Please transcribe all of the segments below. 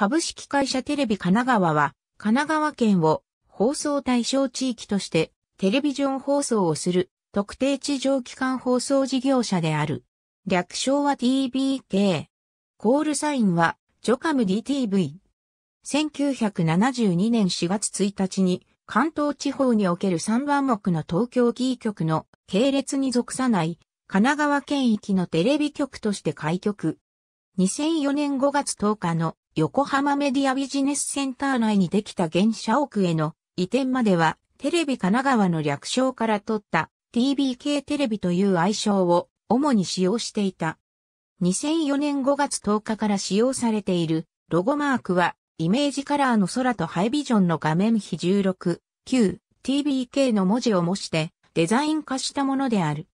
株式会社テレビ神奈川は、神奈川県を放送対象地域として、テレビジョン放送をする特定地上機関放送事業者である。略称は TBK。コールサインは、ジョカム DTV。1972年4月1日に、関東地方における3番目の東京キー局の系列に属さない神奈川県域のテレビ局として開局、2004年5月10日の横浜メディアビジネスセンター内にできた現社屋への移転まではテレビ神奈川の略称から取った TBK テレビという愛称を主に使用していた。2004年5月10日から使用されているロゴマークはイメージカラーの空とハイビジョンの画面比16、9、TBK の文字を模してデザイン化したものである。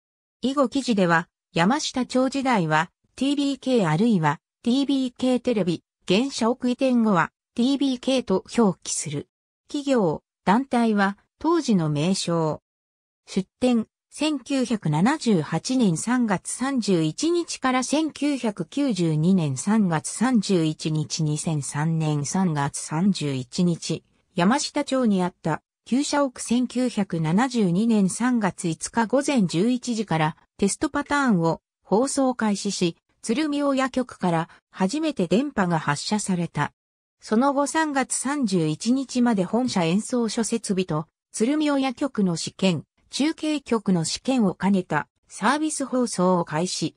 以後記事では山下町時代は TBK あるいは TBK テレビ、現社屋移転後は TBK と表記する。企業、団体は当時の名称。出展、1978年3月31日から1992年3月31日2003年3月31日、山下町にあった旧社屋1972年3月5日午前11時からテストパターンを放送開始し、鶴見親局から初めて電波が発射された。その後3月31日まで本社演奏所設備と鶴見親局の試験、中継局の試験を兼ねたサービス放送を開始。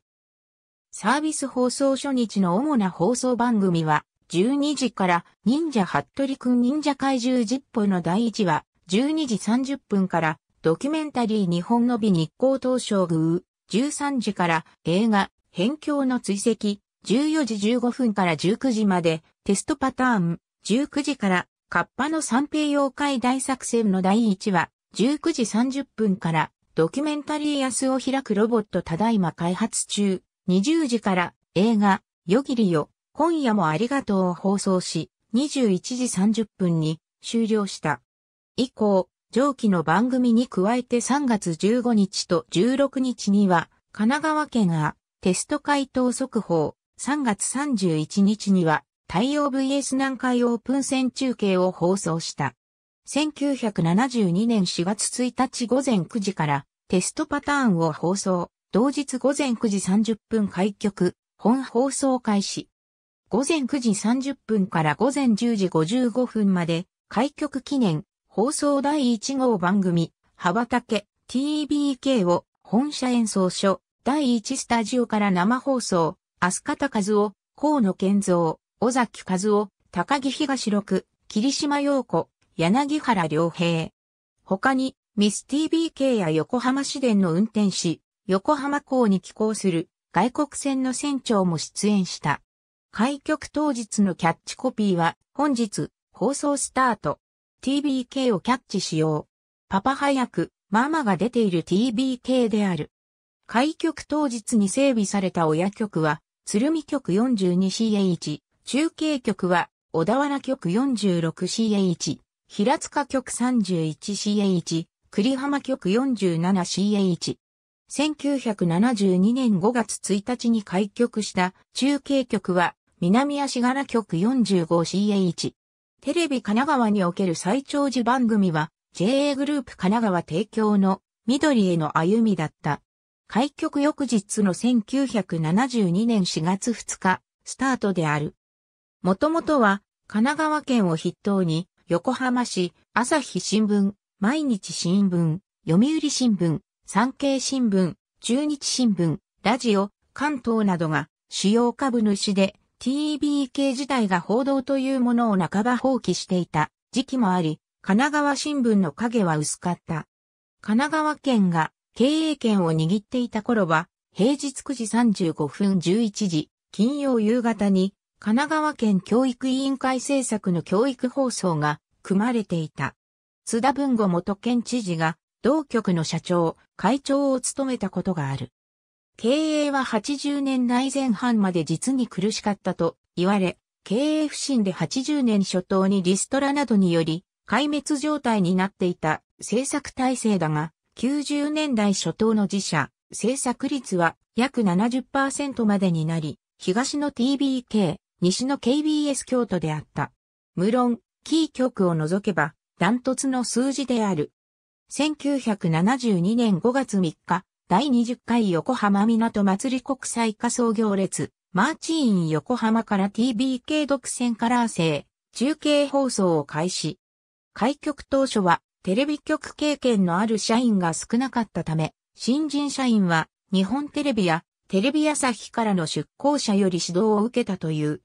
サービス放送初日の主な放送番組は、12時から忍者ハットリくん忍者怪獣ジッポの第1話、12時30分からドキュメンタリー日本の美日光東照宮、13時から映画辺境の追跡、14時15分から19時まで、テストパターン、19時から、カッパの三平洋海大作戦の第1話、19時30分から、ドキュメンタリー安を開くロボットただいま開発中、20時から、映画、よぎりよ、今夜もありがとうを放送し、21時30分に終了した。以降、上記の番組に加えて3月15日と16日には、神奈川県がテスト回答速報、3月31日には、太陽 VS 南海オープン戦中継を放送した。1972年4月1日午前9時からテストパターンを放送。同日午前9時30分開局、本放送開始。午前9時30分から午前10時55分まで、開局記念、放送第1号番組、羽ばたけ、TBK を本社演奏所、第1スタジオから生放送、日方和夫、河野健三、尾崎和夫、高木東六、霧島陽子、柳原良平。他に、ミス TBK や横浜市電の運転士、横浜港に寄港する外国船の船長も出演した。開局当日のキャッチコピーは、本日、放送スタート。TBK をキャッチしよう。パパ早く、ママが出ている TBK である。開局当日に整備された親局は、鶴見局 42CA1、中継局は、小田原局 46CA1、平塚局 31CA1、栗浜局 47CA1。1972年5月1日に開局した中継局は南足柄局 45CA1。テレビ神奈川における最長寿番組は JA グループ神奈川提供の緑への歩みだった。開局翌日の1972年4月2日、スタートである。もともとは、神奈川県を筆頭に、横浜市、朝日新聞、毎日新聞、読売新聞、産経新聞、中日新聞、ラジオ、関東などが主要株主で TBK 自体が報道というものを半ば放棄していた時期もあり、神奈川新聞の影は薄かった。神奈川県が経営権を握っていた頃は、平日9時35分11時、金曜夕方に、神奈川県教育委員会政策の教育放送が組まれていた。津田文吾元県知事が、同局の社長、会長を務めたことがある。経営は80年代前半まで実に苦しかったと言われ、経営不振で80年初頭にリストラなどにより、壊滅状態になっていた政策体制だが、90年代初頭の自社、制作率は約70%までになり、東の TBK、西の KBS 京都であった。無論、キー局を除けば、ダントツの数字である。1972年5月3日、第20回横浜港祭り国際化創業列、マーチーン横浜から TBK 独占カラー制、中継放送を開始。開局当初はテレビ局経験のある社員が少なかったため、新人社員は日本テレビやテレビ朝日からの出向者より指導を受けたという。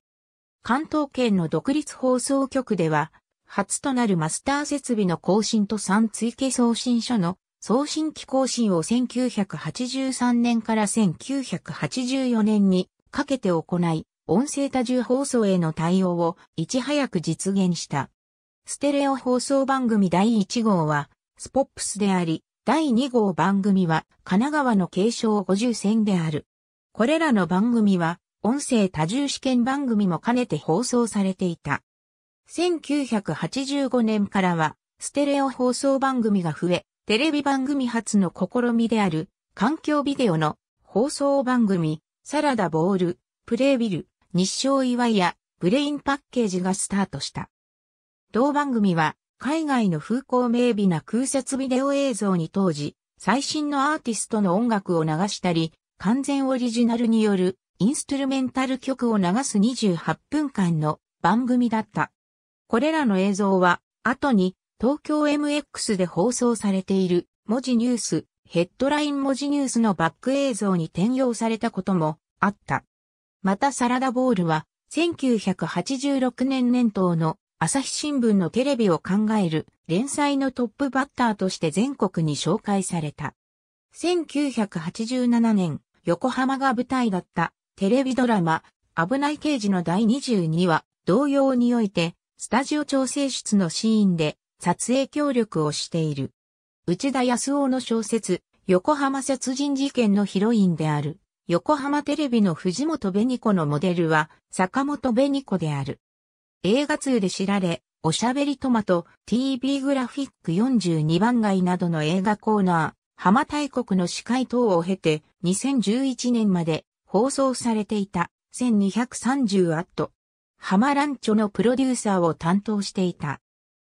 関東圏の独立放送局では、初となるマスター設備の更新と3追加送信書の送信機更新を1983年から1984年にかけて行い、音声多重放送への対応をいち早く実現した。ステレオ放送番組第1号は、スポップスであり、第2号番組は、神奈川の継承50選である。これらの番組は、音声多重試験番組も兼ねて放送されていた。1985年からは、ステレオ放送番組が増え、テレビ番組初の試みである、環境ビデオの放送番組、サラダボール、プレイビル、日照岩やブレインパッケージがスタートした。同番組は海外の風光明媚な空撮ビデオ映像に当時、最新のアーティストの音楽を流したり、完全オリジナルによるインストゥルメンタル曲を流す28分間の番組だった。これらの映像は、後に東京 MX で放送されている文字ニュース、ヘッドライン文字ニュースのバック映像に転用されたこともあった。またサラダボールは1986年年頭の朝日新聞のテレビを考える連載のトップバッターとして全国に紹介された。1987年、横浜が舞台だったテレビドラマ、危ない刑事の第22話、同様において、スタジオ調整室のシーンで撮影協力をしている。内田康夫の小説、横浜殺人事件のヒロインである、横浜テレビの藤本紅子のモデルは、坂本紅子である。映画通で知られ、おしゃべりトマト、TV グラフィック42番街などの映画コーナー、浜大国の司会等を経て、2011年まで放送されていた1230アット。浜ランチョのプロデューサーを担当していた。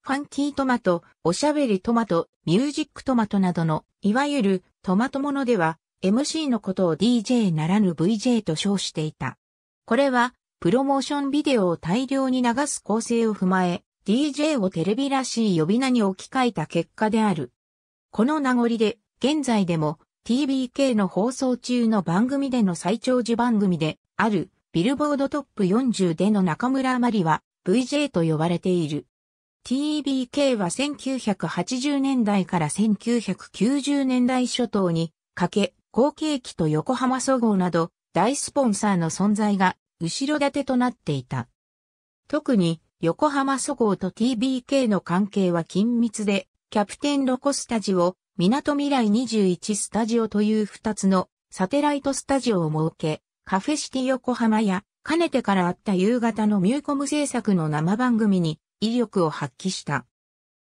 ファンキートマト、おしゃべりトマト、ミュージックトマトなどの、いわゆるトマトものでは、MC のことを DJ ならぬ VJ と称していた。これはプロモーションビデオを大量に流す構成を踏まえ、DJ をテレビらしい呼び名に置き換えた結果である。この名残で、現在でも TBK の放送中の番組での最長寿番組であるビルボードトップ40での中村あまりは VJ と呼ばれている。TBK は1980年代から1990年代初頭にかけ、後継機と横浜総合など大スポンサーの存在が後ろ盾となっていた。特に横浜そごうと TBK の関係は緊密で、キャプテンロコスタジオ、港未来21スタジオという2つのサテライトスタジオを設け、カフェシティ横浜や、かねてからあった夕方のミューコム制作の生番組に威力を発揮した。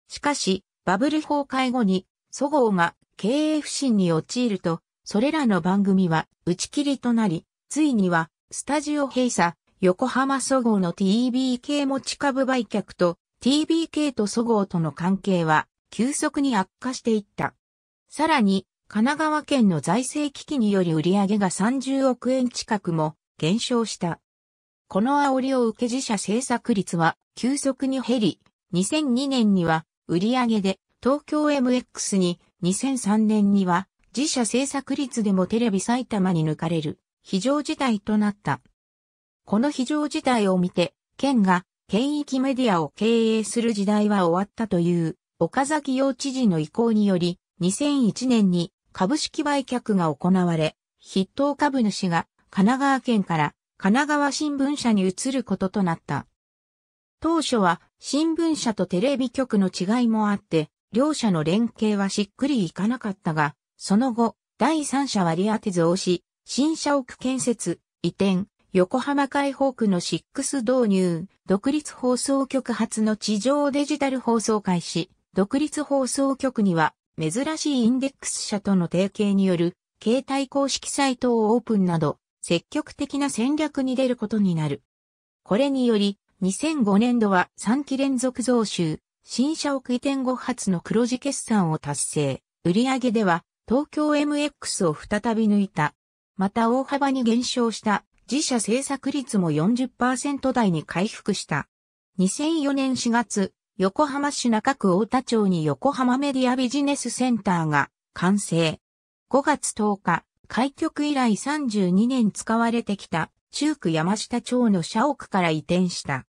しかし、バブル崩壊後に、そごうが経営不振に陥ると、それらの番組は打ち切りとなり、ついにはスタジオ閉鎖、横浜そごうの TBK 持ち株売却と TBK とそごうとの関係は急速に悪化していった。さらに、神奈川県の財政危機により売上が30億円近くも減少した。この煽りを受け自社政策率は急速に減り、2002年には売上で東京 MX に2003年には自社制作率でもテレビ埼玉に抜かれる。非常事態となった。この非常事態を見て、県が県域メディアを経営する時代は終わったという、岡崎洋知事の意向により、2001年に株式売却が行われ、筆頭株主が神奈川県から神奈川新聞社に移ることとなった。当初は新聞社とテレビ局の違いもあって、両社の連携はしっくりいかなかったが、その後、第三者割り当て図をし、新社屋建設、移転、横浜開放区のシックス導入、独立放送局初の地上デジタル放送開始、独立放送局には、珍しいインデックス社との提携による、携帯公式サイトをオープンなど、積極的な戦略に出ることになる。これにより、2005年度は3期連続増収、新社屋移転後初の黒字決算を達成、売上では東京 MX を再び抜いた。また大幅に減少した自社制作率も40%台に回復した。2004年4月、横浜市中区大田町に横浜メディアビジネスセンターが完成。5月10日、開局以来32年使われてきた中区山下町の社屋から移転した。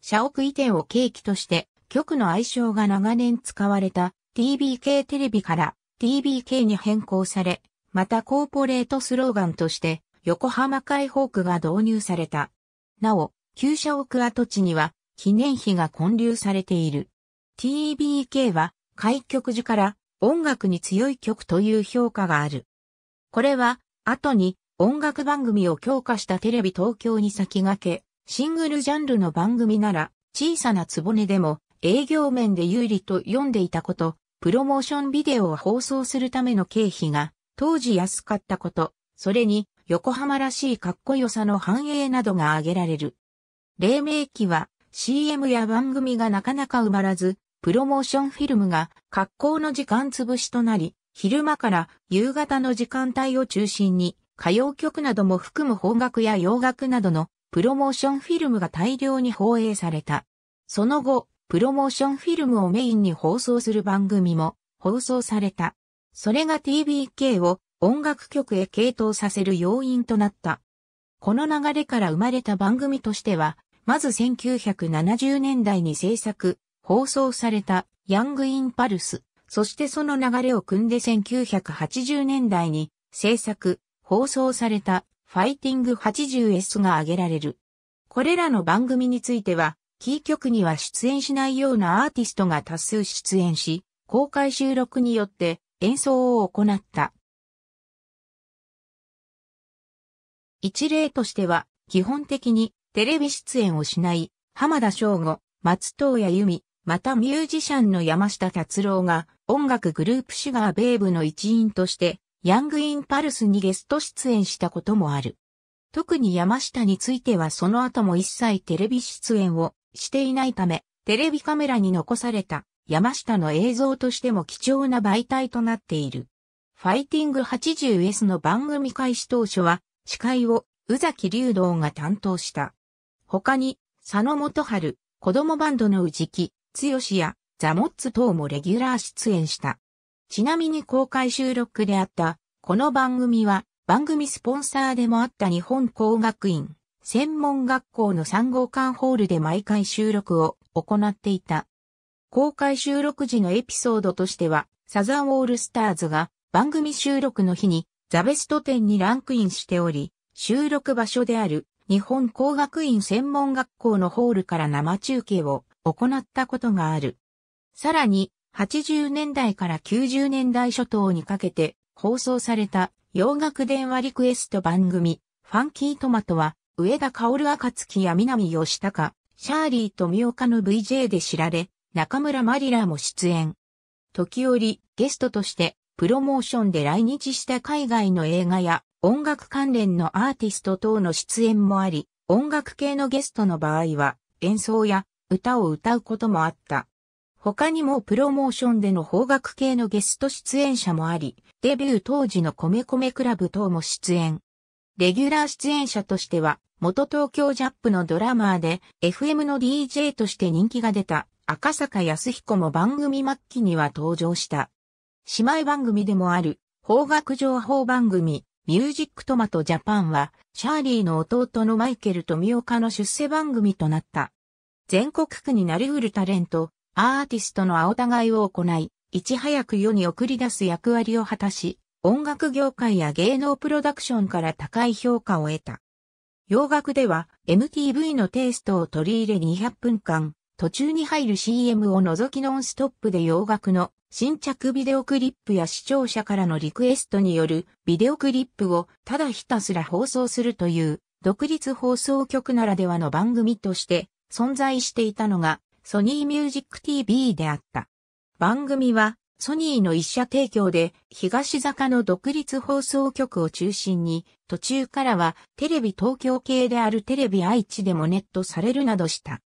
社屋移転を契機として、局の愛称が長年使われた TBK テレビから TBK に変更され、またコーポレートスローガンとして横浜開放区が導入された。なお、旧社屋跡地には記念碑が建立されている。TBK は開局時から音楽に強い曲という評価がある。これは後に音楽番組を強化したテレビ東京に先駆け、シングルジャンルの番組なら小さなつぼねでも営業面で有利と読んでいたこと、プロモーションビデオを放送するための経費が当時安かったこと、それに横浜らしいかっこよさの繁栄などが挙げられる。黎明期は CM や番組がなかなか埋まらず、プロモーションフィルムが格好の時間潰しとなり、昼間から夕方の時間帯を中心に歌謡曲なども含む邦楽や洋楽などのプロモーションフィルムが大量に放映された。その後、プロモーションフィルムをメインに放送する番組も放送された。それが TBK を音楽局へ傾倒させる要因となった。この流れから生まれた番組としては、まず1970年代に制作、放送されたヤングインパルス、そしてその流れを組んで1980年代に制作、放送されたファイティング 80S が挙げられる。これらの番組については、キー局には出演しないようなアーティストが多数出演し、公開収録によって演奏を行った。一例としては、基本的にテレビ出演をしない浜田省吾、松任谷由実、またミュージシャンの山下達郎が音楽グループシュガーベイブの一員としてヤングインパルスにゲスト出演したこともある。特に山下についてはその後も一切テレビ出演をしていないため、テレビカメラに残された山下の映像としても貴重な媒体となっている。ファイティング 80S の番組開始当初は、司会を宇崎竜道が担当した。他に、佐野元春、子供バンドの宇木、剛やザモッツ等もレギュラー出演した。ちなみに公開収録であった、この番組は、番組スポンサーでもあった日本工学院、専門学校の3号館ホールで毎回収録を行っていた。公開収録時のエピソードとしては、サザンオールスターズが番組収録の日にザベスト10にランクインしており、収録場所である日本工学院専門学校のホールから生中継を行ったことがある。さらに、80年代から90年代初頭にかけて放送された洋楽電話リクエスト番組、ファンキートマトは、上田薫暁や南吉高、シャーリーと三岡の VJ で知られ、中村マリラも出演。時折、ゲストとして、プロモーションで来日した海外の映画や音楽関連のアーティスト等の出演もあり、音楽系のゲストの場合は演奏や歌を歌うこともあった。他にもプロモーションでの邦楽系のゲスト出演者もあり、デビュー当時の米米クラブ等も出演。レギュラー出演者としては、元東京ジャップのドラマーで FM の DJ として人気が出た赤坂康彦も番組末期には登場した。姉妹番組でもある、法学情報番組、ミュージックトマトジャパンは、シャーリーの弟のマイケルとミオカの出世番組となった。全国区になりうるタレント、アーティストの青互いを行い、いち早く世に送り出す役割を果たし、音楽業界や芸能プロダクションから高い評価を得た。洋楽では MTV のテイストを取り入れ200分間、途中に入る CM を除きノンストップで洋楽の新着ビデオクリップや視聴者からのリクエストによるビデオクリップをただひたすら放送するという独立放送局ならではの番組として存在していたのがソニーミュージック TV であった。番組はソニーの一社提供で東坂の独立放送局を中心に途中からはテレビ東京系であるテレビ愛知でもネットされるなどした。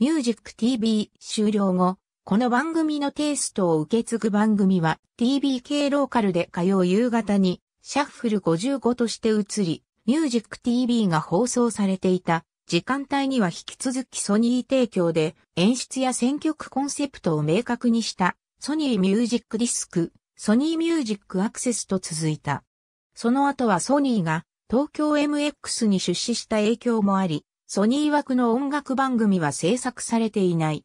ミュージック TV 終了後、この番組のテイストを受け継ぐ番組は TBK ローカルで火曜夕方にシャッフル55として移り、ミュージック TV が放送されていた時間帯には引き続きソニー提供で演出や選曲コンセプトを明確にしたソニーミュージックディスク、ソニーミュージックアクセスと続いた。その後はソニーが東京 MX に出資した影響もあり、ソニー枠の音楽番組は制作されていない。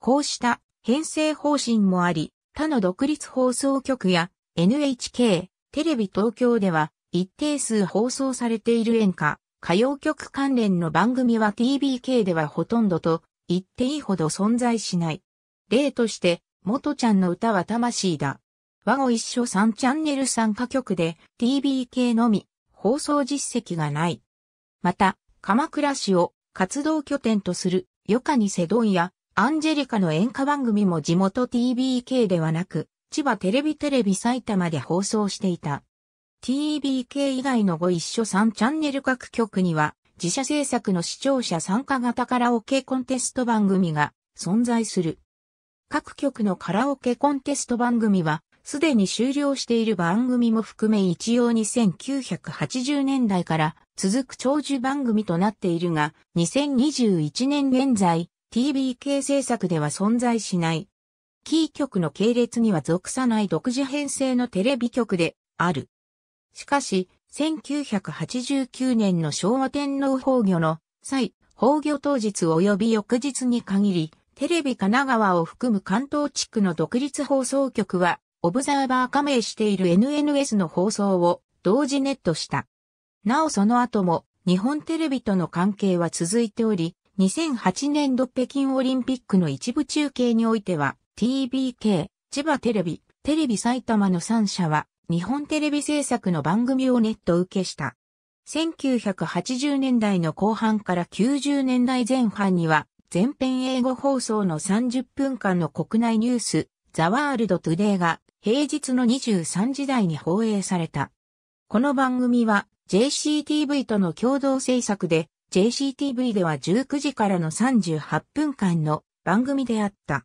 こうした編成方針もあり、他の独立放送局や NHK、テレビ東京では一定数放送されている演歌、歌謡曲関連の番組は TBK ではほとんどと言っていいほど存在しない。例として、元ちゃんの歌は魂だ。和語一緒3チャンネル参加曲で TBK のみ放送実績がない。また、鎌倉市を活動拠点とする、ヨカニセドンや、アンジェリカの演歌番組も地元 TBK ではなく、千葉テレビテレビ埼玉で放送していた。TBK 以外のご一緒3チャンネル各局には、自社制作の視聴者参加型カラオケコンテスト番組が存在する。各局のカラオケコンテスト番組は、すでに終了している番組も含め一応1 9 8 0年代から続く長寿番組となっているが、2021年現在、TBK 制作では存在しない。キー局の系列には属さない独自編成のテレビ局である。しかし、1989年の昭和天皇崩御の際、崩御当日及び翌日に限り、テレビ神奈川を含む関東地区の独立放送局はオブザーバー加盟している NNS の放送を同時ネットした。なおその後も日本テレビとの関係は続いており、2008年度北京オリンピックの一部中継においては TBK、千葉テレビ、テレビ埼玉の3社は日本テレビ制作の番組をネット受けした。1980年代の後半から90年代前半には全編英語放送の30分間の国内ニュース、ザ・ワールド・トゥデイが平日の23時台に放映された。この番組は JCTV との共同制作で、JCTV では19時からの38分間の番組であった。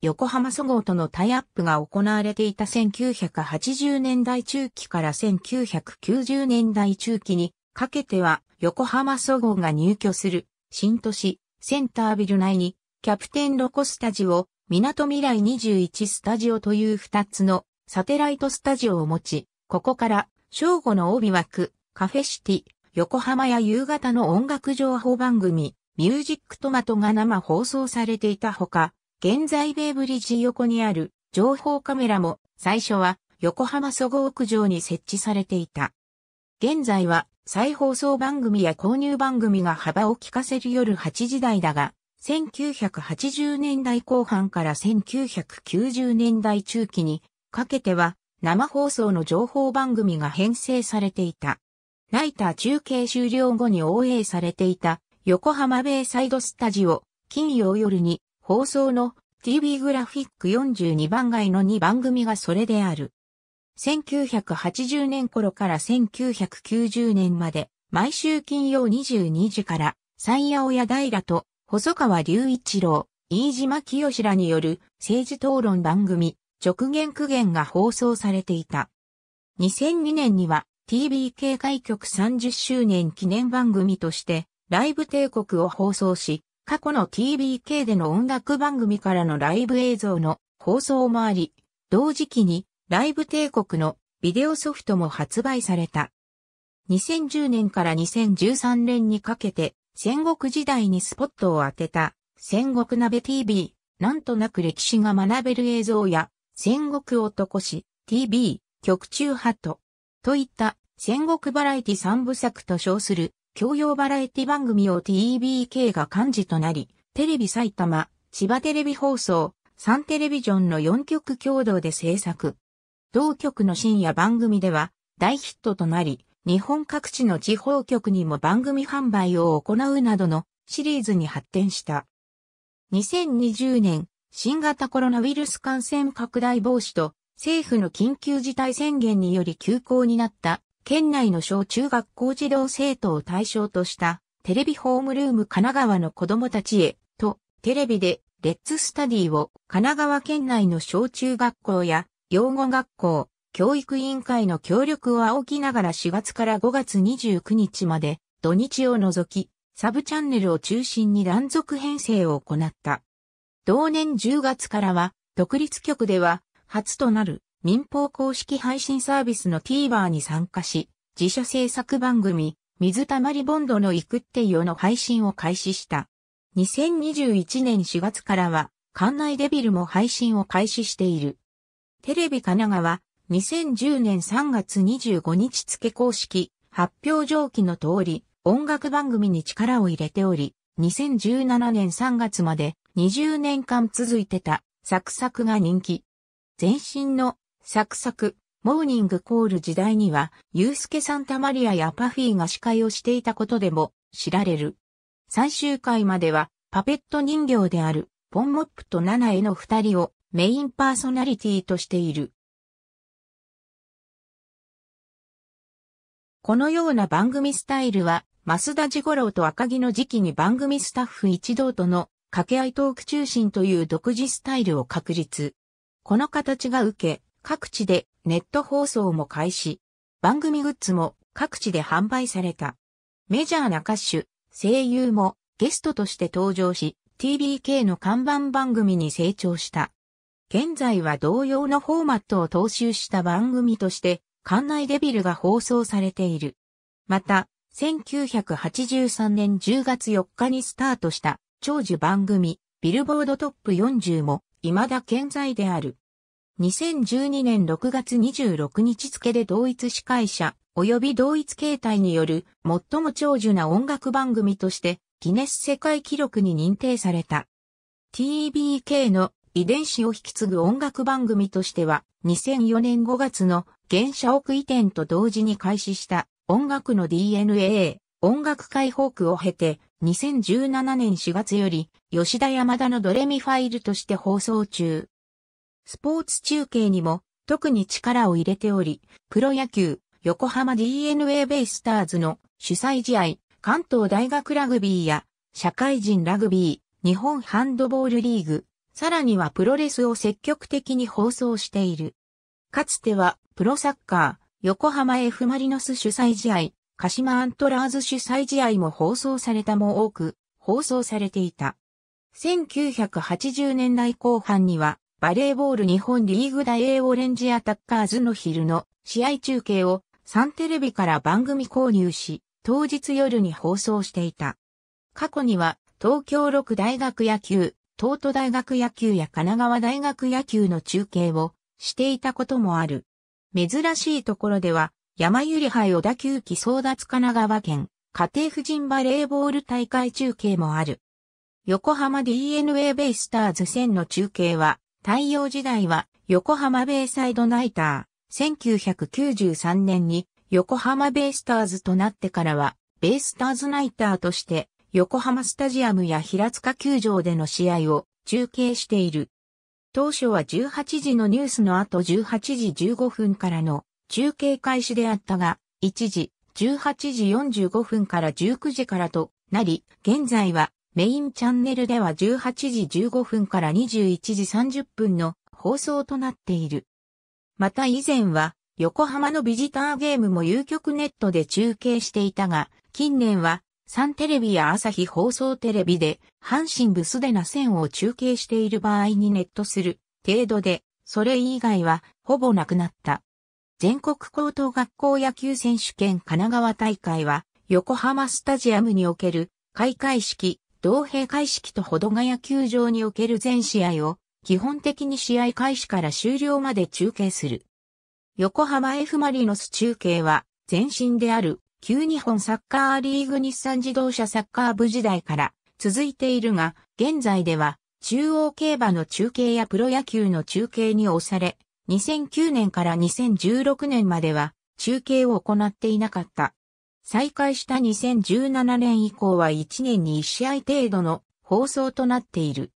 横浜総合とのタイアップが行われていた1980年代中期から1990年代中期にかけては横浜総合が入居する新都市センタービル内にキャプテンロコスタジオ港未来21スタジオという2つのサテライトスタジオを持ち、ここから正午の帯枠、カフェシティ、横浜や夕方の音楽情報番組、ミュージックトマトが生放送されていたほか、現在ベイブリッジ横にある情報カメラも最初は横浜そご屋上に設置されていた。現在は再放送番組や購入番組が幅を利かせる夜8時台だが、1980年代後半から1990年代中期にかけては生放送の情報番組が編成されていた。ライター中継終了後に応援されていた横浜ベイサイドスタジオ金曜夜に放送の TV グラフィック42番街の2番組がそれである。1980年頃から1990年まで毎週金曜22時から、三夜親平と細川隆一郎、飯島清らによる政治討論番組、直言苦言が放送されていた。2002年には TBK 開局30周年記念番組として、ライブ帝国を放送し、過去の TBK での音楽番組からのライブ映像の放送もあり、同時期にライブ帝国のビデオソフトも発売された。2010年から2013年にかけて戦国時代にスポットを当てた戦国鍋 TV、なんとなく歴史が学べる映像や戦国男子 TV、曲中ハトといった戦国バラエティ三部作と称する教養バラエティ番組を TBK が幹事となり、テレビ埼玉、千葉テレビ放送、サンテレビジョンの4局共同で制作。同局の深夜番組では大ヒットとなり、日本各地の地方局にも番組販売を行うなどのシリーズに発展した。2020年、新型コロナウイルス感染拡大防止と政府の緊急事態宣言により休校になった県内の小中学校児童生徒を対象としたテレビホームルーム神奈川の子供たちへとテレビでレッツスタディを神奈川県内の小中学校や養護学校、教育委員会の協力を仰ぎながら4月から5月29日まで土日を除き、サブチャンネルを中心に断続編成を行った。同年10月からは、独立局では、初となる民放公式配信サービスの TVer に参加し、自社制作番組、水溜りボンドの行くってよの配信を開始した。2021年4月からは、館内デビルも配信を開始している。テレビ神奈川、2010年3月25日付公式発表上記の通り、音楽番組に力を入れており、2017年3月まで20年間続いてたサクサクが人気。前身のサクサク、モーニングコール時代には、ユースケ・サンタマリアやパフィーが司会をしていたことでも知られる。最終回までは、パペット人形である、ポンモップとナナエの二人をメインパーソナリティとしている。このような番組スタイルは、増田ゴ五郎と赤木の時期に番組スタッフ一同との掛け合いトーク中心という独自スタイルを確立。この形が受け、各地でネット放送も開始。番組グッズも各地で販売された。メジャーな歌手、声優もゲストとして登場し、TBK の看板番組に成長した。現在は同様のフォーマットを踏襲した番組として、館内デビルが放送されている。また、1983年10月4日にスタートした長寿番組ビルボードトップ40も未だ健在である。2012年6月26日付で同一司会者及び同一形態による最も長寿な音楽番組としてギネス世界記録に認定された。TBK の遺伝子を引き継ぐ音楽番組としては、2004年5月の原社屋移転と同時に開始した音楽の DNA、音楽解放区を経て、2017年4月より、吉田山田のドレミファイルとして放送中。スポーツ中継にも、特に力を入れており、プロ野球、横浜 DNA ベイスターズの主催試合、関東大学ラグビーや、社会人ラグビー、日本ハンドボールリーグ、さらにはプロレスを積極的に放送している。かつては、プロサッカー、横浜 F マリノス主催試合、鹿島アントラーズ主催試合も放送されたも多く、放送されていた。1980年代後半には、バレーボール日本リーグ大 A オレンジアタッカーズの昼の試合中継をサンテレビから番組購入し、当日夜に放送していた。過去には東京六大学野球東都大学野球や神奈川大学野球の中継をしていたこともある。珍しいところでは、山ゆり杯小田球期争奪神奈川県、家庭婦人バレーボール大会中継もある。横浜 DNA ベイスターズ戦の中継は、太陽時代は横浜ベイサイドナイター、1993年に横浜ベイスターズとなってからは、ベイスターズナイターとして横浜スタジアムや平塚球場での試合を中継している。当初は18時のニュースの後18時15分からの中継開始であったが、一時、18時45分から19時からとなり、現在はメインチャンネルでは18時15分から21時30分の放送となっている。また以前は横浜のビジターゲームも有局ネットで中継していたが、近年はサンテレビや朝日放送テレビで、阪神ブスでな線を中継している場合にネットする程度で、それ以外はほぼなくなった。全国高等学校野球選手権神奈川大会は、横浜スタジアムにおける開会式、同閉会式と保土ヶ谷球場における全試合を、基本的に試合開始から終了まで中継する。横浜 F マリノス中継は、前身である旧日本サッカーリーグ日産自動車サッカー部時代から続いているが、現在では中央競馬の中継やプロ野球の中継に押され、2009年から2016年までは中継を行っていなかった。再開した2017年以降は1年に1試合程度の放送となっている。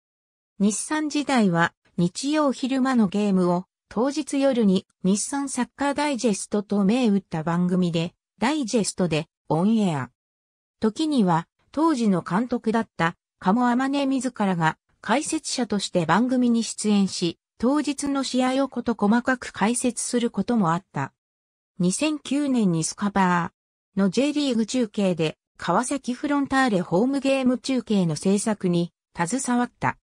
日産時代は日曜昼間のゲームを当日夜に日産サッカーダイジェストと銘打った番組でダイジェストでオンエア。時には当時の監督だった鴨天音自らが解説者として番組に出演し、当日の試合をこと細かく解説することもあった。2009年にスカバーの J リーグ中継で川崎フロンターレホームゲーム中継の制作に携わった。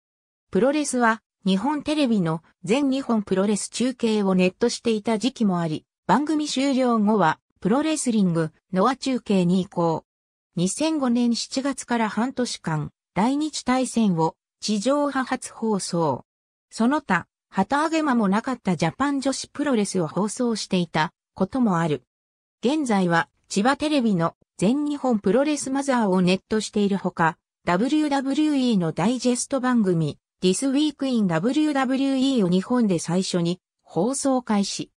プロレスは日本テレビの全日本プロレス中継をネットしていた時期もあり、番組終了後はプロレスリング、ノア中継に移行。2005年7月から半年間、大日対戦を地上波初放送。その他、旗揚げ間もなかったジャパン女子プロレスを放送していたこともある。現在は千葉テレビの全日本プロレスマザーをネットしているほか、WWE のダイジェスト番組、This Week in WWE を日本で最初に放送開始。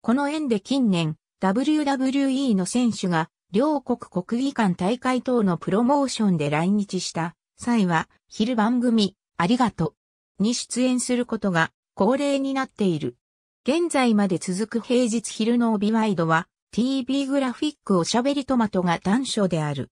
この縁で近年、WWE の選手が両国国技館大会等のプロモーションで来日した際は昼番組ありがとうに出演することが恒例になっている。現在まで続く平日昼の帯ワイドは TV グラフィックおしゃべりトマトが短所である。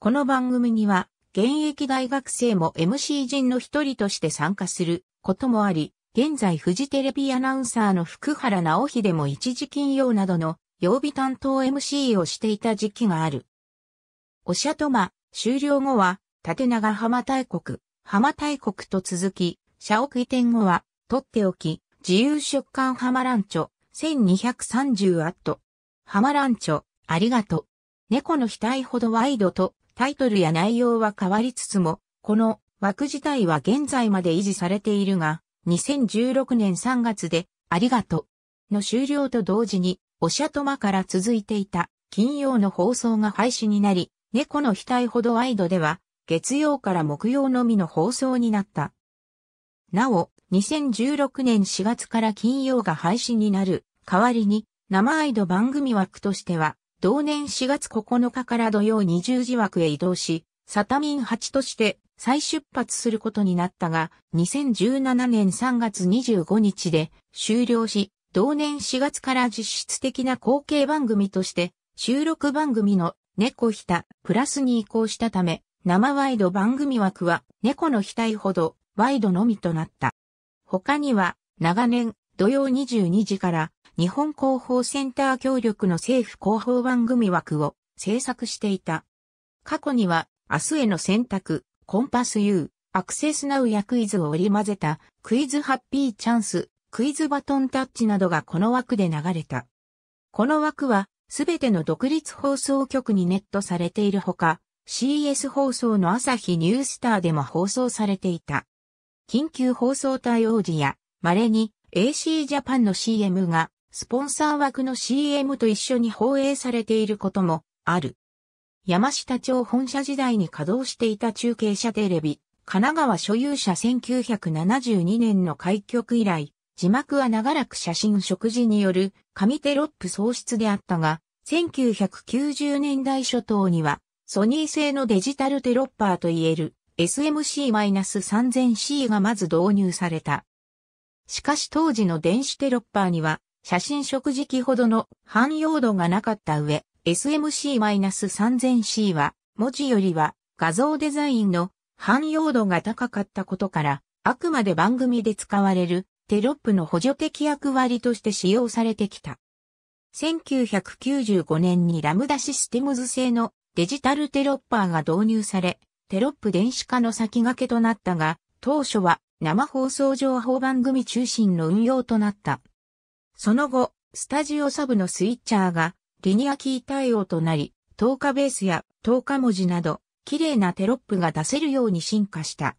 この番組には現役大学生も MC 陣の一人として参加することもあり、現在フジテレビアナウンサーの福原直秀も一時金曜などの曜日担当 MC をしていた時期がある。おしゃとま、終了後は、縦長浜大国、浜大国と続き、社屋移転後は、とっておき、自由食感浜ランチョ、1230アット。浜ランチョ、ありがとう。猫の額ほどワイドと、タイトルや内容は変わりつつも、この枠自体は現在まで維持されているが、2016年3月で、ありがとうの終了と同時に、おしゃとまから続いていた金曜の放送が廃止になり、猫の額ほどワイドでは、月曜から木曜のみの放送になった。なお、2016年4月から金曜が廃止になる代わりに、生アイド番組枠としては、同年4月9日から土曜20時枠へ移動し、サタミン8として再出発することになったが、2017年3月25日で終了し、同年4月から実質的な後継番組として、収録番組の猫ひたプラスに移行したため、生ワイド番組枠は猫の額ほどワイドのみとなった。他には、長年、土曜22時から日本広報センター協力の政府広報番組枠を制作していた。過去には、明日への選択、コンパス U、アクセスナウやクイズを織り交ぜた、クイズハッピーチャンス、クイズバトンタッチなどがこの枠で流れた。この枠は、すべての独立放送局にネットされているほか、CS 放送の朝日ニュースターでも放送されていた。緊急放送対応時や、稀に AC ジャパンの CM が、スポンサー枠の CM と一緒に放映されていることもある。山下町本社時代に稼働していた中継車テレビ、神奈川所有者1972年の開局以来、字幕は長らく写真食事による紙テロップ創出であったが、1990年代初頭には、ソニー製のデジタルテロッパーといえる SMC-3000C がまず導入された。しかし当時の電子テロッパーには、写真食事機ほどの汎用度がなかった上、SMC-3000C は、文字よりは画像デザインの汎用度が高かったことから、あくまで番組で使われるテロップの補助的役割として使用されてきた。1995年にラムダシステムズ製のデジタルテロッパーが導入され、テロップ電子化の先駆けとなったが、当初は生放送情報番組中心の運用となった。その後、スタジオサブのスイッチャーがリニアキー対応となり、10日ベースや10日文字など、綺麗なテロップが出せるように進化した。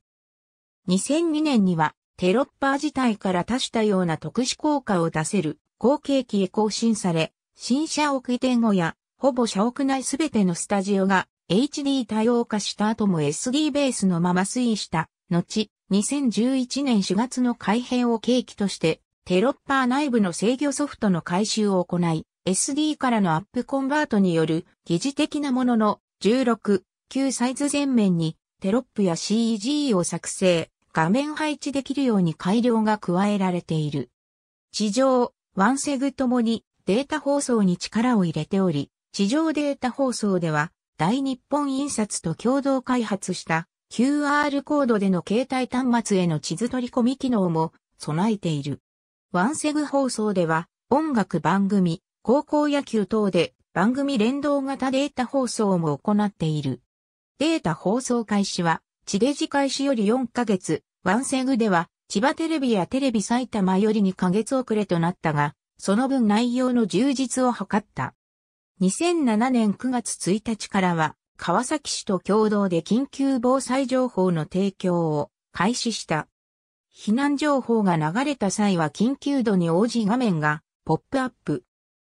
2002年には、テロッパー自体から多種多様な特殊効果を出せる後継機へ更新され、新社屋店後や、ほぼ社屋内すべてのスタジオが HD 対応化した後も SD ベースのまま推移した。後、2011年4月の改変を契機として、テロッパー内部の制御ソフトの改修を行い、SD からのアップコンバートによる疑似的なものの16、9サイズ全面にテロップや CG を作成、画面配置できるように改良が加えられている。地上、ワンセグともにデータ放送に力を入れており、地上データ放送では大日本印刷と共同開発した QR コードでの携帯端末への地図取り込み機能も備えている。ワンセグ放送では音楽番組、高校野球等で番組連動型データ放送も行っている。データ放送開始は、地デジ開始より4ヶ月、ワンセグでは、千葉テレビやテレビ埼玉より2ヶ月遅れとなったが、その分内容の充実を図った。2007年9月1日からは、川崎市と共同で緊急防災情報の提供を開始した。避難情報が流れた際は緊急度に応じ画面がポップアップ。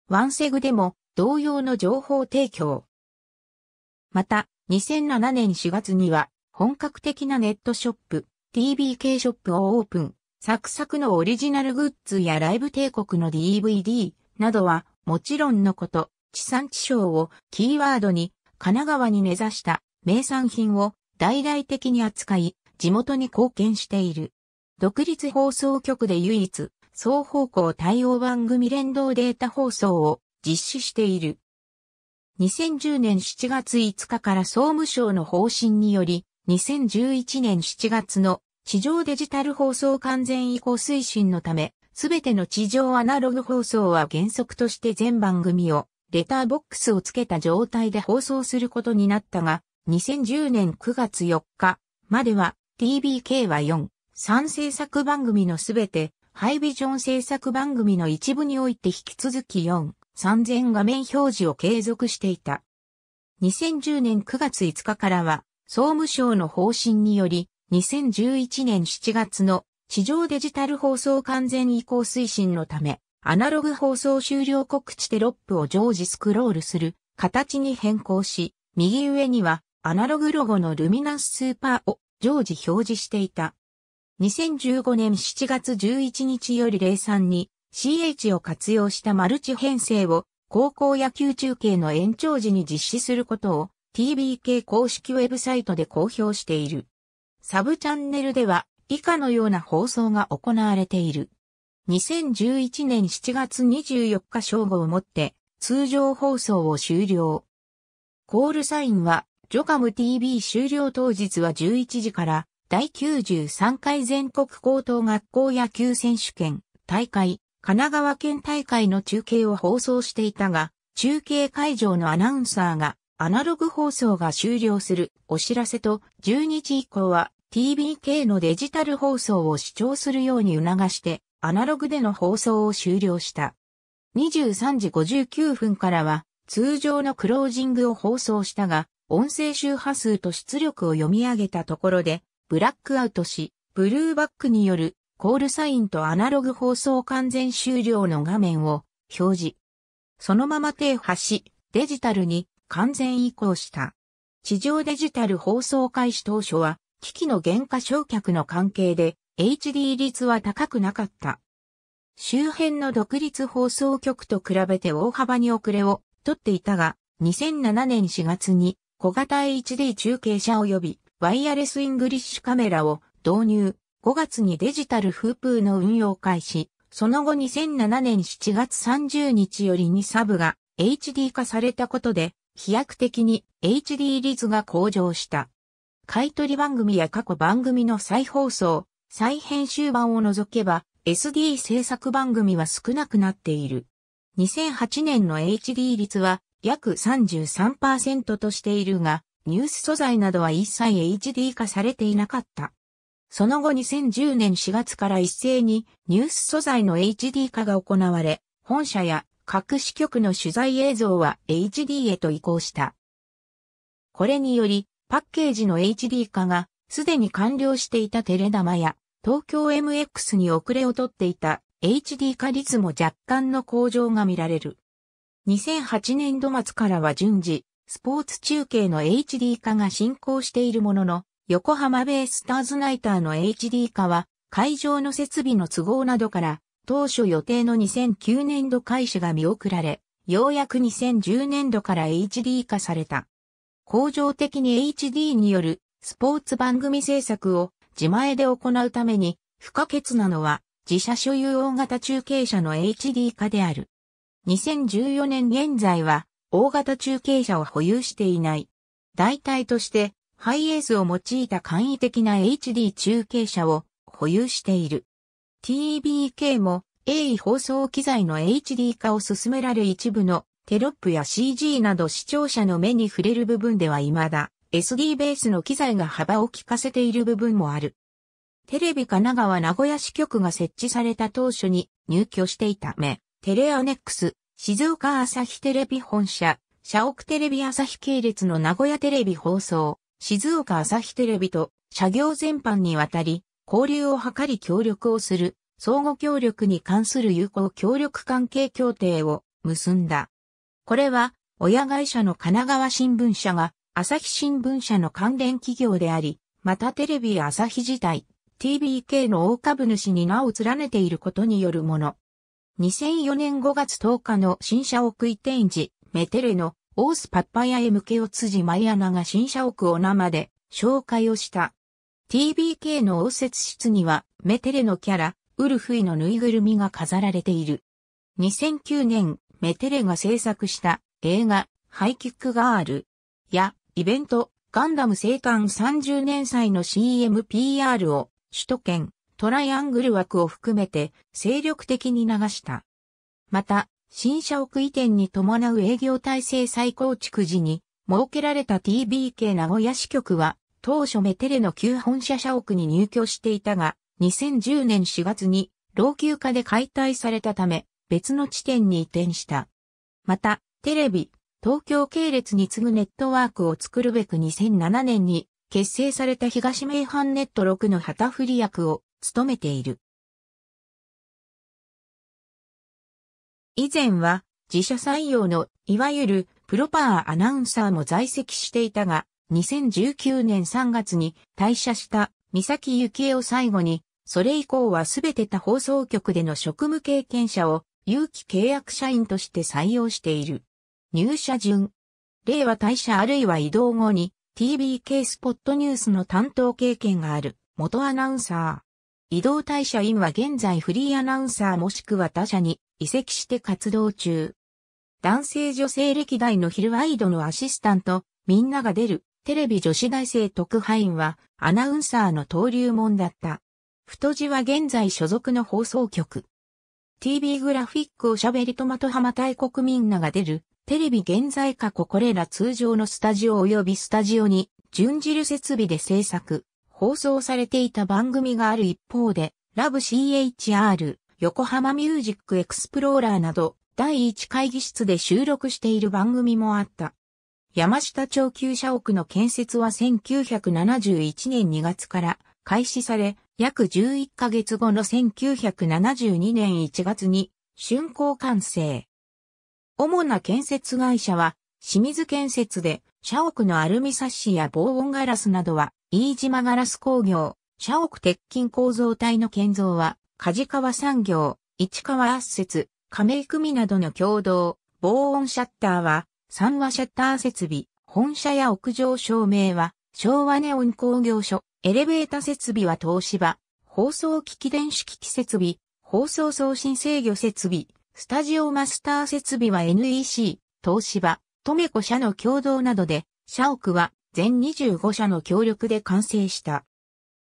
ワンセグでも同様の情報提供。また、2007年4月には本格的なネットショップ、TBK ショップをオープン。サクサクのオリジナルグッズやライブ帝国の DVD などはもちろんのこと、地産地消をキーワードに神奈川に根ざした名産品を大々的に扱い、地元に貢献している。独立放送局で唯一、双方向対応番組連動データ放送を実施している。2010年7月5日から総務省の方針により、2011年7月の地上デジタル放送完全移行推進のため、すべての地上アナログ放送は原則として全番組をレターボックスをつけた状態で放送することになったが、2010年9月4日までは TBK は4、3制作番組のすべてハイビジョン制作番組の一部において引き続き4、3000画面表示を継続していた。2010年9月5日からは、総務省の方針により、2011年7月の地上デジタル放送完全移行推進のため、アナログ放送終了告知テロップを常時スクロールする形に変更し、右上にはアナログロゴのルミナススーパーを常時表示していた。2015年7月11日より0 3に CH を活用したマルチ編成を高校野球中継の延長時に実施することを TBK 公式ウェブサイトで公表している。サブチャンネルでは以下のような放送が行われている。2011年7月24日正午をもって通常放送を終了。コールサインはジョカム TV 終了当日は11時から第93回全国高等学校野球選手権大会、神奈川県大会の中継を放送していたが、中継会場のアナウンサーがアナログ放送が終了するお知らせと12時以降は TBK のデジタル放送を視聴するように促してアナログでの放送を終了した。23時59分からは通常のクロージングを放送したが音声周波数と出力を読み上げたところでブラックアウトし、ブルーバックによるコールサインとアナログ放送完全終了の画面を表示。そのまま停波し、デジタルに完全移行した。地上デジタル放送開始当初は、機器の減価償却の関係で、HD 率は高くなかった。周辺の独立放送局と比べて大幅に遅れをとっていたが、2007年4月に小型 HD 中継車及びワイヤレスイングリッシュカメラを導入、5月にデジタルフープーの運用開始、その後2007年7月30日よりにサブが HD 化されたことで、飛躍的に HD 率が向上した。買取番組や過去番組の再放送、再編集版を除けば、SD 制作番組は少なくなっている。2008年の HD 率は約33%としているが、ニュース素材などは一切 HD 化されていなかった。その後2010年4月から一斉にニュース素材の HD 化が行われ、本社や各支局の取材映像は HD へと移行した。これにより、パッケージの HD 化がすでに完了していたテレ玉や東京 MX に遅れをとっていた HD 化率も若干の向上が見られる。2008年度末からは順次、スポーツ中継の HD 化が進行しているものの、横浜ベイスターズナイターの HD 化は、会場の設備の都合などから、当初予定の2009年度開始が見送られ、ようやく2010年度から HD 化された。工場的に HD によるスポーツ番組制作を自前で行うために不可欠なのは自社所有大型中継車の HD 化である。2014年現在は大型中継車を保有していない。代替として、ハイエースを用いた簡易的な HD 中継車を保有している。TBK も鋭意放送機材の HD 化を進められ一部のテロップや CG など視聴者の目に触れる部分では未だ SD ベースの機材が幅を利かせている部分もある。テレビ神奈川名古屋支局が設置された当初に入居していたため、テレアネックス静岡朝日テレビ本社、社屋テレビ朝日系列の名古屋テレビ放送、静岡朝日テレビと社業全般にわたり、交流を図り協力をする、相互協力に関する友好協力関係協定を結んだ。これは、親会社の神奈川新聞社が、朝日新聞社の関連企業であり、またテレビ朝日自体、TBK の大株主に名を連ねていることによるもの。2004年5月10日の新社屋移転時、メテレのオースパッパヤへ向けを辻舞アナが新社屋を生で紹介をした。TBK の応接室にはメテレのキャラ、ウルフイのぬいぐるみが飾られている。2009年、メテレが制作した映画、ハイキックガールやイベント、ガンダム生誕30年祭の CMPR を首都圏、トライアングル枠を含めて精力的に流した。また、新社屋移転に伴う営業体制再構築時に設けられた TBK 名古屋支局は当初メテレの旧本社社屋に入居していたが、2010年4月に老朽化で解体されたため別の地点に移転した。また、テレビ、東京系列に次ぐネットワークを作るべく2007年に結成された東名阪ネット6の旗振り役を務めている。以前は自社採用のいわゆるプロパーアナウンサーも在籍していたが、2019年3月に退社した三崎幸恵を最後に、それ以降はすべて他放送局での職務経験者を有期契約社員として採用している。入社順。令和退社あるいは移動後に TBK スポットニュースの担当経験がある元アナウンサー。移動退社員は現在フリーアナウンサーもしくは他社に移籍して活動中。男性女性歴代のヒルワイドのアシスタント、みんなが出るテレビ女子大生特派員はアナウンサーの登竜門だった。太字は現在所属の放送局。TV グラフィックおしゃべりトマト浜大国みんなが出るテレビ現在過去これら通常のスタジオ及びスタジオに準じる設備で制作、放送されていた番組がある一方で、ラブ CHR、横浜ミュージックエクスプローラーなど、第1会議室で収録している番組もあった。山下町旧社屋の建設は1971年2月から開始され、約11ヶ月後の1972年1月に竣工完成。主な建設会社は清水建設で社屋のアルミサッシや防音ガラスなどは、飯島ガラス工業、社屋鉄筋構造体の建造は、梶川産業、市川圧設、亀井組などの共同、防音シャッターは、三和シャッター設備、本社や屋上照明は、昭和ネオン工業所、エレベータ設備は東芝、放送機器電子機器設備、放送送信制御設備、スタジオマスター設備は NEC、東芝、トメコ社の共同などで、社屋は全25社の協力で完成した。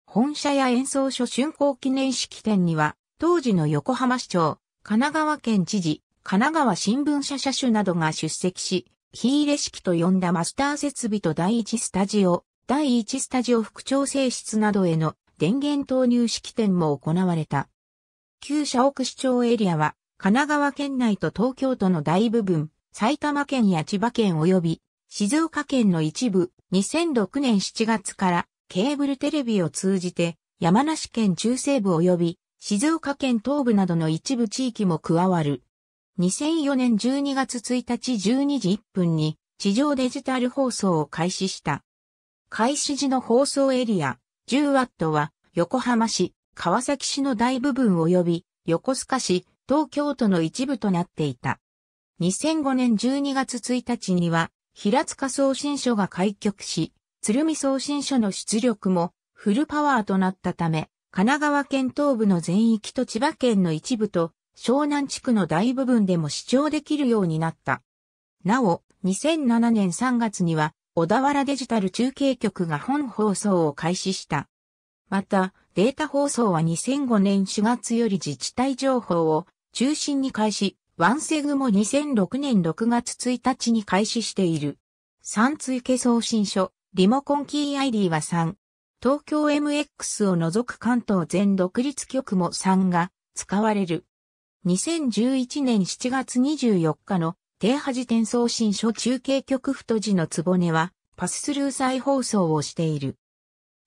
本社や演奏所竣工記念式典には、当時の横浜市長、神奈川県知事、神奈川新聞社社主などが出席し、火入れ式と呼んだマスター設備と第1スタジオ、第1スタジオ副調整室などへの電源投入式典も行われた。旧社屋市長エリアは、神奈川県内と東京都の大部分、埼玉県や千葉県及び静岡県の一部、2006年7月からケーブルテレビを通じて山梨県中西部及び静岡県東部などの一部地域も加わる。2004年12月1日12時1分に地上デジタル放送を開始した。開始時の放送エリア 10W は横浜市、川崎市の大部分及び横須賀市、東京都の一部となっていた。2005年12月1日には、平塚送信所が開局し、鶴見送信所の出力もフルパワーとなったため、神奈川県東部の全域と千葉県の一部と湘南地区の大部分でも視聴できるようになった。なお、2007年3月には小田原デジタル中継局が本放送を開始した。また、データ放送は2005年4月より自治体情報を中心に開始、ワンセグも2006年6月1日に開始している。3追加送信書、リモコンキー ID は3。東京 MX を除く関東全独立局も3が使われる。2011年7月24日の停波時点送信書中継局太字のつぼねはパススルー再放送をしている。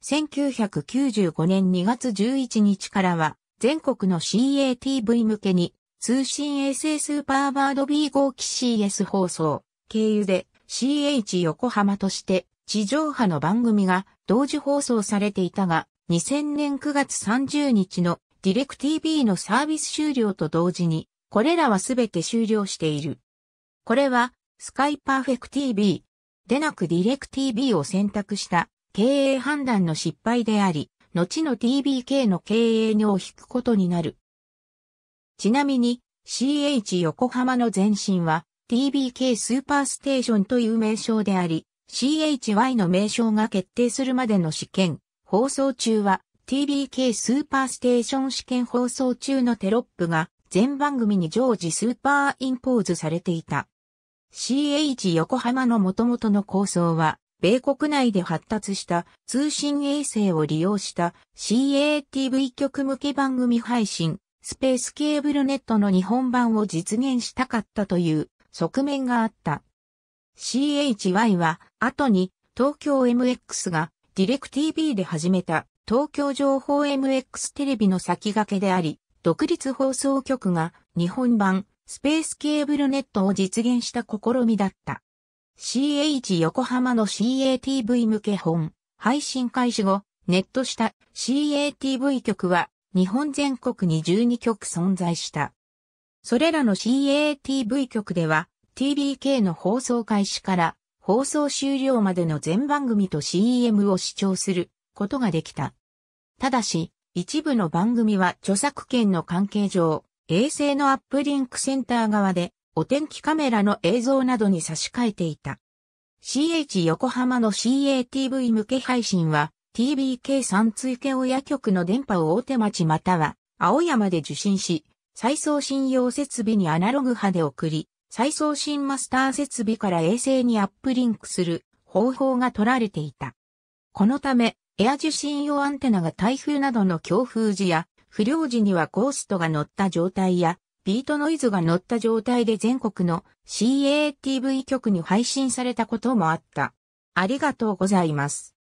1995年2月11日からは全国の CATV 向けに通信衛星スーパーバード b 号機 CS 放送、経由で CH 横浜として地上波の番組が同時放送されていたが、2000年9月30日のディレク TV のサービス終了と同時に、これらはすべて終了している。これは、スカイパーフェク TV でなくディレク TV を選択した経営判断の失敗であり、後の TBK の経営にを引くことになる。ちなみに CH 横浜の前身は TBK スーパーステーションという名称であり、CHY の名称が決定するまでの試験、放送中は TBK スーパーステーション試験放送中のテロップが全番組に常時スーパーインポーズされていた。CH 横浜の元々の構想は、米国内で発達した通信衛星を利用した CATV 局向け番組配信、スペースケーブルネットの日本版を実現したかったという側面があった。CHY は後に東京 MX がディレク TV で始めた東京情報 MX テレビの先駆けであり、独立放送局が日本版スペースケーブルネットを実現した試みだった。CH 横浜の CATV 向け本、配信開始後、ネットした CATV 局は日本全国に12局存在した。それらの CATV 局では TBK の放送開始から放送終了までの全番組と CM を視聴することができた。ただし、一部の番組は著作権の関係上、衛星のアップリンクセンター側でお天気カメラの映像などに差し替えていた。CH 横浜の CATV 向け配信は TBK 三追家親局の電波を大手町または青山で受信し、再送信用設備にアナログ波で送り、再送信マスター設備から衛星にアップリンクする方法が取られていた。このため、エア受信用アンテナが台風などの強風時や不良時にはゴーストが乗った状態やビートノイズが乗った状態で全国の CATV 局に配信されたこともあった。ありがとうございます。